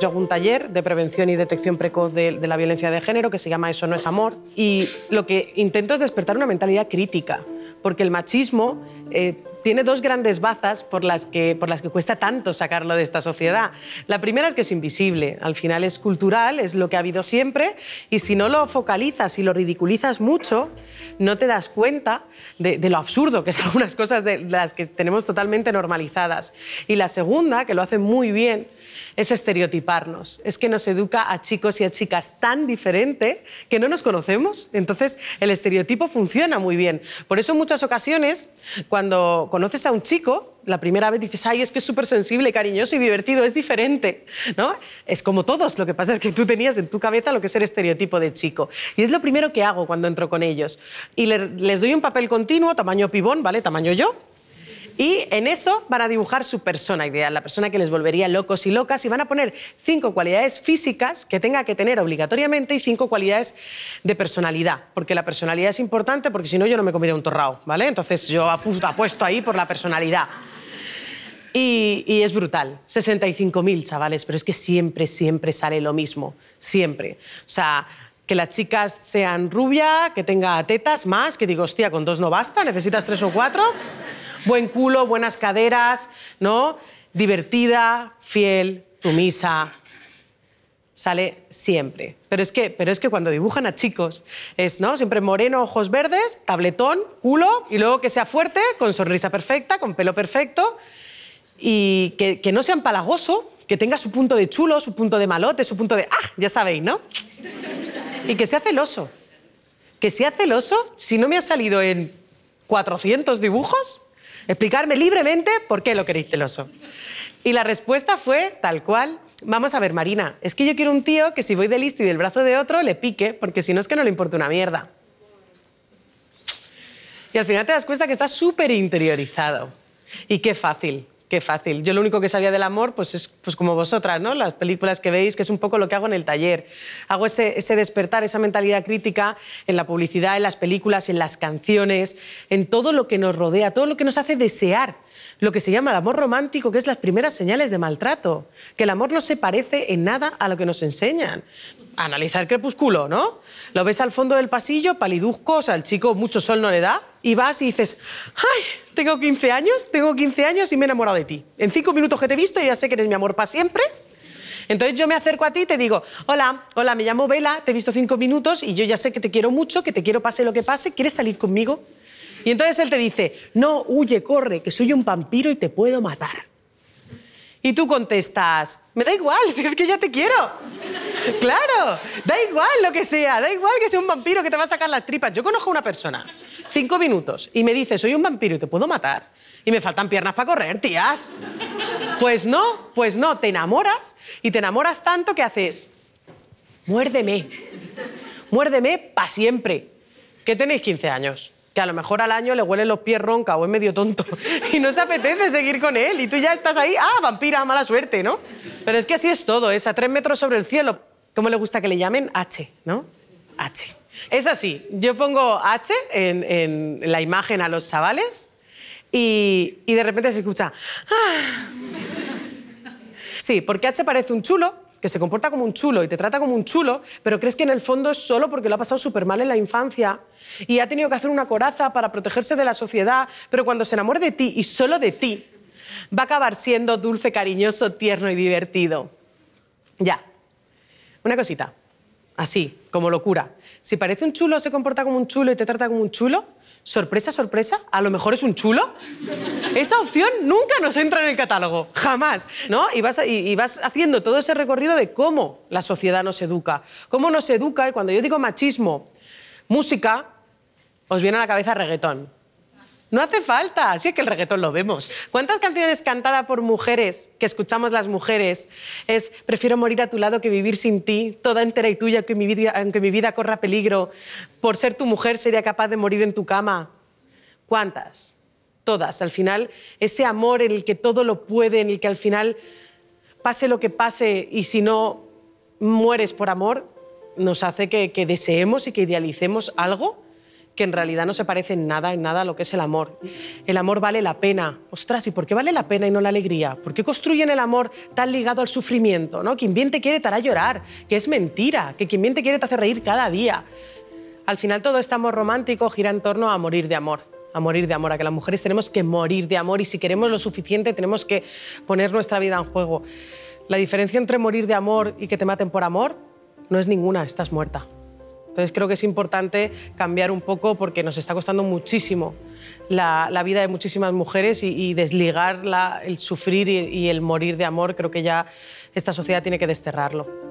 Yo hago un taller de prevención y detección precoz de, la violencia de género que se llama Eso no es amor y lo que intento es despertar una mentalidad crítica, porque el machismo eh, tiene dos grandes bazas por las, que, por las que cuesta tanto sacarlo de esta sociedad. La primera es que es invisible, al final es cultural, es lo que ha habido siempre, y si no lo focalizas y lo ridiculizas mucho, no te das cuenta de, lo absurdo que son algunas cosas de, las que tenemos totalmente normalizadas. Y la segunda, que lo hace muy bien, es estereotiparnos, es que nos educa a chicos y a chicas tan diferente que no nos conocemos. Entonces, el estereotipo funciona muy bien. Por eso en muchas ocasiones, cuando conoces a un chico, la primera vez dices, ay, es que es súper sensible, cariñoso y divertido, es diferente, ¿no? Es como todos, lo que pasa es que tú tenías en tu cabeza lo que es el estereotipo de chico. Y es lo primero que hago cuando entro con ellos. Y les doy un papel continuo, tamaño pibón, ¿vale? Tamaño yo, y en eso van a dibujar su persona ideal, la persona que les volvería locos y locas, y van a poner cinco cualidades físicas que tenga que tener obligatoriamente y cinco cualidades de personalidad, porque la personalidad es importante, porque si no yo no me comería un torrao, ¿vale? Entonces yo apuesto ahí por la personalidad. Y, es brutal. 65.000 chavales, pero es que siempre, siempre sale lo mismo. Siempre. O sea, que las chicas sean rubia, que tenga tetas más, que digo, hostia, con dos no basta, necesitas tres o cuatro. Buen culo, buenas caderas, ¿no? Divertida, fiel, sumisa. Sale siempre. Pero es que, pero es que cuando dibujan a chicos, es, ¿no? Siempre moreno, ojos verdes, tabletón, culo, y luego que sea fuerte, con sonrisa perfecta, con pelo perfecto, y que, que no sea empalagoso, que tenga su punto de chulo, su punto de malote, su punto de ¡ah! Ya sabéis, ¿no? Y que sea celoso. Que sea celoso, si no me ha salido en 400 dibujos, Explicarme libremente por qué lo queréis celoso. Y la respuesta fue tal cual. Vamos a ver, Marina, es que yo quiero un tío que si voy de listo y del brazo de otro le pique, porque si no es que no le importa una mierda. Y al final te das cuenta que está súper interiorizado. Y qué fácil, Qué fácil. Yo lo único que sabía del amor, pues es pues como vosotras, ¿no? Las películas que veis, que es un poco lo que hago en el taller. Hago ese, ese despertar, esa mentalidad crítica en la publicidad, en las películas, en las canciones, en todo lo que nos rodea, todo lo que nos hace desear lo que se llama el amor romántico, que es las primeras señales de maltrato. Que el amor no se parece en nada a lo que nos enseñan. Analizar crepúsculo, ¿no? Lo ves al fondo del pasillo, paliduzco, o sea, el chico mucho sol no le da y vas y dices, ay, tengo 15 años, tengo 15 años y me he enamorado de ti. En cinco minutos que te he visto ya sé que eres mi amor para siempre. Entonces yo me acerco a ti y te digo, hola, hola, me llamo Vela, te he visto cinco minutos y yo ya sé que te quiero mucho, que te quiero pase lo que pase, ¿quieres salir conmigo? Y entonces él te dice, no, huye, corre, que soy un vampiro y te puedo matar. Y tú contestas, me da igual, si es que ya te quiero. Claro, da igual lo que sea, da igual que sea un vampiro que te va a sacar las tripas. Yo conozco a una persona, cinco minutos, y me dice, soy un vampiro y te puedo matar. Y me faltan piernas para correr, tías. Pues no, pues no, te enamoras y te enamoras tanto que haces, muérdeme, muérdeme para siempre. Que tenéis 15 años que a lo mejor al año le huelen los pies ronca o es medio tonto y no se apetece seguir con él y tú ya estás ahí, ah, vampira, mala suerte, ¿no? Pero es que así es todo, es a tres metros sobre el cielo. ¿Cómo le gusta que le llamen? H, ¿no? H. Es así, yo pongo H en, la imagen a los chavales y, de repente se escucha... Ah". Sí, porque H parece un chulo que se comporta como un chulo y te trata como un chulo, pero crees que en el fondo es solo porque lo ha pasado súper mal en la infancia y ha tenido que hacer una coraza para protegerse de la sociedad, pero cuando se enamore de ti y solo de ti, va a acabar siendo dulce, cariñoso, tierno y divertido. Ya, una cosita, así, como locura. Si parece un chulo, se comporta como un chulo y te trata como un chulo, sorpresa, sorpresa, a lo mejor es un chulo. Esa opción nunca nos entra en el catálogo, jamás, ¿no? Y vas, y vas haciendo todo ese recorrido de cómo la sociedad nos educa, cómo nos educa, y cuando yo digo machismo, música, os viene a la cabeza reggaetón. No hace falta, así es que el reggaetón lo vemos. ¿Cuántas canciones cantadas por mujeres que escuchamos las mujeres es prefiero morir a tu lado que vivir sin ti, toda entera y tuya, aunque mi vida, mi vida corra peligro, por ser tu mujer sería capaz de morir en tu cama? ¿Cuántas? Todas, al final, ese amor en el que todo lo puede, en el que al final, pase lo que pase y si no mueres por amor, nos hace que deseemos y que idealicemos algo que en realidad no se parece en nada, en nada a lo que es el amor. El amor vale la pena. Ostras, ¿y por qué vale la pena y no la alegría? ¿Por qué construyen el amor tan ligado al sufrimiento? ¿no? Quien bien te quiere te hará llorar, que es mentira, que quien bien te quiere te hace reír cada día. Al final todo este amor romántico gira en torno a morir de amor a morir de amor, a que las mujeres tenemos que morir de amor y si queremos lo suficiente tenemos que poner nuestra vida en juego. La diferencia entre morir de amor y que te maten por amor no es ninguna, estás muerta. Entonces creo que es importante cambiar un poco porque nos está costando muchísimo la, vida de muchísimas mujeres y, desligar el sufrir y el morir de amor. Creo que ya esta sociedad tiene que desterrarlo.